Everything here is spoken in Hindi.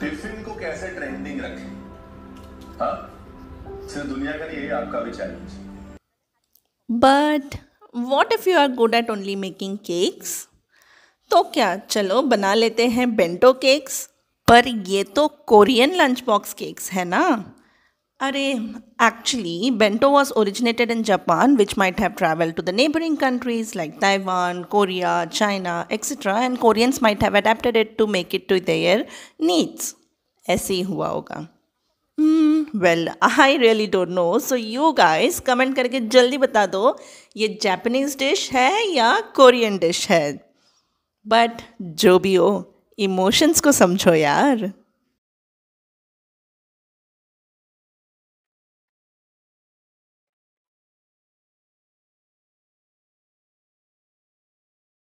टिफिन को कैसे ट्रेंडिंग रखें हाँ? सिर्फ दुनिया का यही आपका भी challenge but what if you are good at only making cakes तो क्या चलो बना लेते हैं बेंटो केक्स पर ये तो कोरियन लंच बॉक्स केक्स है ना Array. Actually, bento was originated in Japan, which might have traveled to the neighboring countries like Taiwan, Korea, China, etc. And Koreans might have adapted it to make it to their needs. ऐसे ही हुआ होगा well I really don't know so you guys comment करके जल्दी बता दो ये जापानीज डिश है या कोरियन डिश है बट जो भी हो इमोशंस को समझो यार